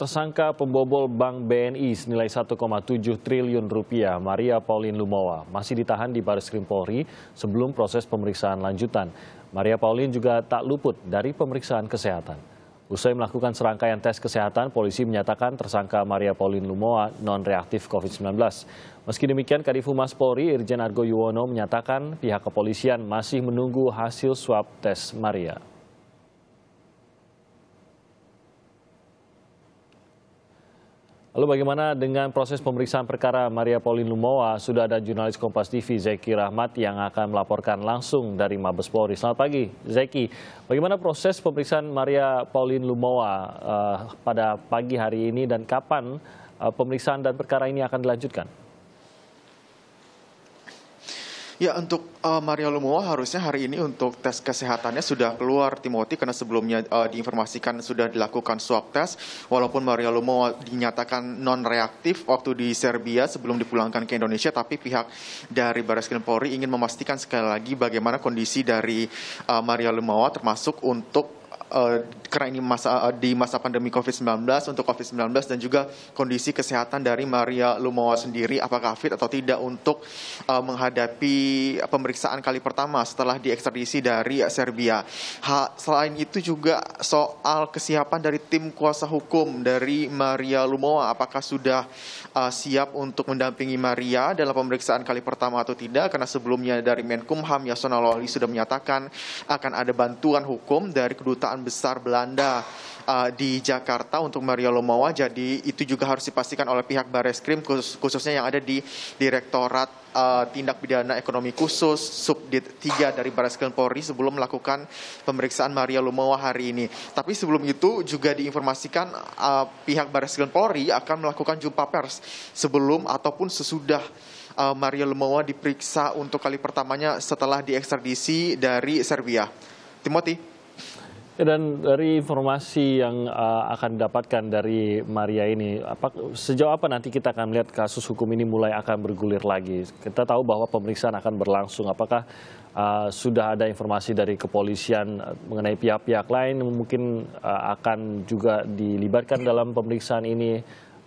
tersangka pembobol Bank BNI senilai 1,7 triliun rupiah Maria Pauline Lumowa masih ditahan di Baris Krim Polri sebelum proses pemeriksaan lanjutan. Maria Pauline juga tak luput dari pemeriksaan kesehatan. Usai melakukan serangkaian tes kesehatan, polisi menyatakan tersangka Maria Pauline Lumowa non-reaktif COVID-19. Meski demikian, Kadif Humas Polri Irjen Argo Yuwono menyatakan pihak kepolisian masih menunggu hasil swab tes Maria. Lalu bagaimana dengan proses pemeriksaan perkara Maria Pauline Lumowa? Sudah ada jurnalis Kompas TV Zeki Rahmat yang akan melaporkan langsung dari Mabes Polri. Selamat pagi, Zeki. Bagaimana proses pemeriksaan Maria Pauline Lumowa uh, pada pagi hari ini dan kapan uh, pemeriksaan dan perkara ini akan dilanjutkan? Ya untuk uh, eh, Maria Lumowa harusnya hari ini untuk tes kesehatannya sudah keluar Timothy karena sebelumnya uh, diinformasikan sudah dilakukan swab test walaupun Maria Lumowa dinyatakan non reaktif waktu di Serbia sebelum dipulangkan ke Indonesia tapi pihak dari Baris Krim Polri ingin memastikan sekali lagi bagaimana kondisi dari uh, eh, Maria Lumowa termasuk untuk uh, karena ini masa eh, di masa pandemi COVID-19 untuk COVID-19 dan juga kondisi kesehatan dari Maria Lumowa sendiri apakah fit atau tidak untuk uh, menghadapi pemeriksaan kali pertama setelah diekstradisi dari Serbia. Ha, selain itu juga soal kesiapan dari tim kuasa hukum dari Maria Lumowa apakah sudah uh, siap untuk mendampingi Maria dalam pemeriksaan kali pertama atau tidak karena sebelumnya dari Menkumham Yasona Loli sudah menyatakan akan ada bantuan hukum dari kedutaan besar Belanda uh, di Jakarta untuk Mario Lumowa. Jadi itu juga harus dipastikan oleh pihak Bareskrim khusus, khususnya yang ada di Direktorat uh, Tindak Pidana Ekonomi Khusus Subdit 3 dari Bareskrim Polri sebelum melakukan pemeriksaan Maria Lumowa hari ini. Tapi sebelum itu juga diinformasikan uh, pihak Bareskrim Polri akan melakukan jumpa pers sebelum ataupun sesudah uh, Mario Maria Lumowa diperiksa untuk kali pertamanya setelah diekstradisi dari Serbia. Timothy dan dari informasi yang uh, akan didapatkan dari Maria ini, apa, sejauh apa nanti kita akan melihat kasus hukum ini mulai akan bergulir lagi? Kita tahu bahwa pemeriksaan akan berlangsung. Apakah uh, sudah ada informasi dari kepolisian eh, mengenai pihak-pihak lain mungkin uh, akan juga dilibatkan dalam pemeriksaan ini?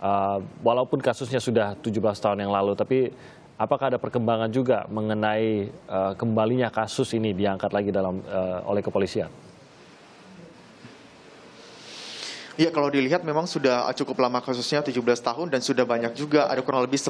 Uh, walaupun kasusnya sudah 17 tahun yang lalu, tapi apakah ada perkembangan juga mengenai uh, kembalinya kasus ini diangkat lagi dalam uh, oleh kepolisian? Iya kalau dilihat memang sudah cukup lama kasusnya 17 tahun dan sudah banyak juga ada kurang lebih 11 uh,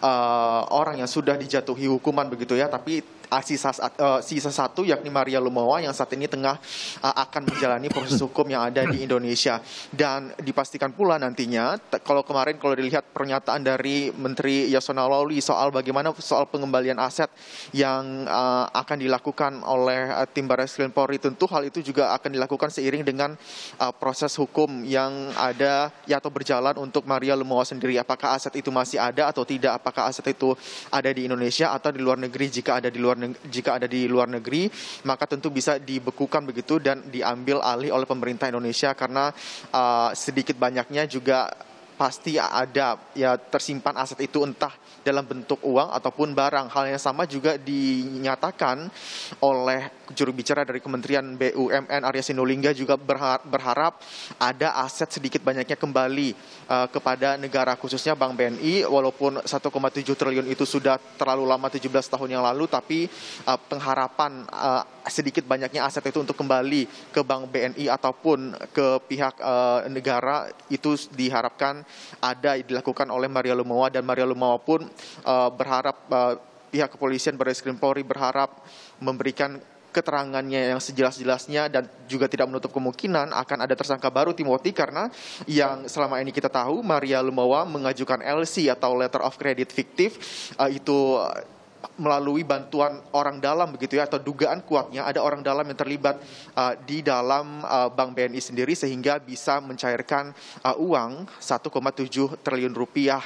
eh, orang yang sudah dijatuhi hukuman begitu ya tapi Ah, sisa, uh, sisa satu yakni Maria Lumowa yang saat ini tengah uh, akan menjalani proses hukum yang ada di Indonesia dan dipastikan pula nantinya kalau kemarin kalau dilihat pernyataan dari Menteri Yasona Lawli soal bagaimana soal pengembalian aset yang uh, akan dilakukan oleh uh, tim krim Polri tentu hal itu juga akan dilakukan seiring dengan uh, proses hukum yang ada ya atau berjalan untuk Maria Lumowa sendiri apakah aset itu masih ada atau tidak apakah aset itu ada di Indonesia atau di luar negeri jika ada di luar luar negeri, jika ada di luar negeri maka tentu bisa dibekukan begitu dan diambil alih oleh pemerintah Indonesia karena uh, sedikit banyaknya juga pasti ada ya tersimpan aset itu entah dalam bentuk uang ataupun barang. Hal yang sama juga dinyatakan oleh juru bicara dari Kementerian BUMN Arya Sinulinga juga berharap ada aset sedikit banyaknya kembali eh, kepada negara khususnya Bank BNI walaupun 1,7 triliun itu sudah terlalu lama 17 tahun yang lalu tapi eh, pengharapan eh, sedikit banyaknya aset itu untuk kembali ke Bank BNI ataupun ke pihak negara itu diharapkan ada dilakukan oleh Maria Lumawa dan Maria Lumawa pun berharap pihak kepolisian Baris Krim Polri berharap memberikan keterangannya yang sejelas-jelasnya dan juga tidak menutup kemungkinan akan ada tersangka baru Timothy karena yang selama ini kita tahu Maria Lumawa mengajukan LC atau letter of credit fiktif uh, eh, itu melalui bantuan orang dalam begitu ya atau dugaan kuatnya ada orang dalam yang terlibat uh, di dalam uh, Bank BNI sendiri sehingga bisa mencairkan uh, uang 1,7 triliun rupiah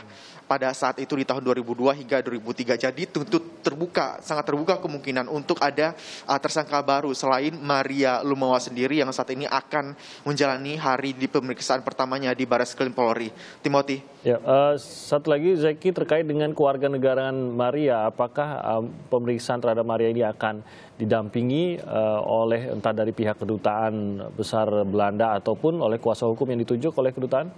pada saat itu di tahun 2002 hingga 2003. Jadi tuntut terbuka, sangat terbuka kemungkinan untuk ada uh, tersangka baru selain Maria Lumawa sendiri yang saat ini akan menjalani hari di pemeriksaan pertamanya di Baris Krim Polri. Timothy. Ya, uh, satu lagi Zeki terkait dengan keluarga kewarganegaraan Maria, apakah apakah um, pemeriksaan terhadap Maria ini akan didampingi uh, oleh entah dari pihak kedutaan besar Belanda ataupun oleh kuasa hukum yang ditunjuk oleh kedutaan?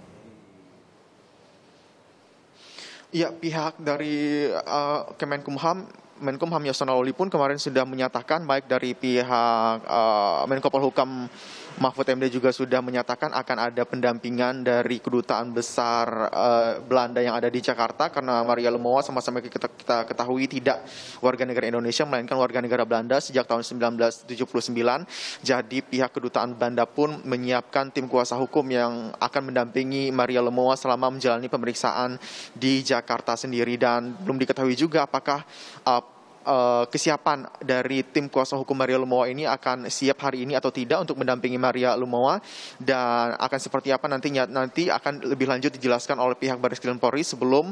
Ya, pihak dari uh, Kemenkumham Menkumham Yasona Loli pun kemarin sudah menyatakan baik dari pihak uh, Menko Polhukam Mahfud MD juga sudah menyatakan akan ada pendampingan dari kedutaan besar uh, Belanda yang ada di Jakarta karena Maria Lemowa sama-sama kita, kita ketahui tidak warga negara Indonesia melainkan warga negara Belanda sejak tahun 1979. Jadi pihak kedutaan Belanda pun menyiapkan tim kuasa hukum yang akan mendampingi Maria Lemowa selama menjalani pemeriksaan di Jakarta sendiri dan belum diketahui juga apakah uh, uh, kesiapan dari tim kuasa hukum Maria Lumowa ini akan siap hari ini atau tidak untuk mendampingi Maria Lumowa dan akan seperti apa nantinya nanti akan lebih lanjut dijelaskan oleh pihak Baris Krim Polri sebelum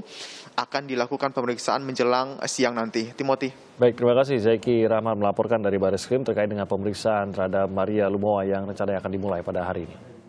akan dilakukan pemeriksaan menjelang siang nanti. Timothy. Baik, terima kasih Zaki Rahman melaporkan dari Baris Krim terkait dengan pemeriksaan terhadap Maria Lumowa yang rencananya akan dimulai pada hari ini.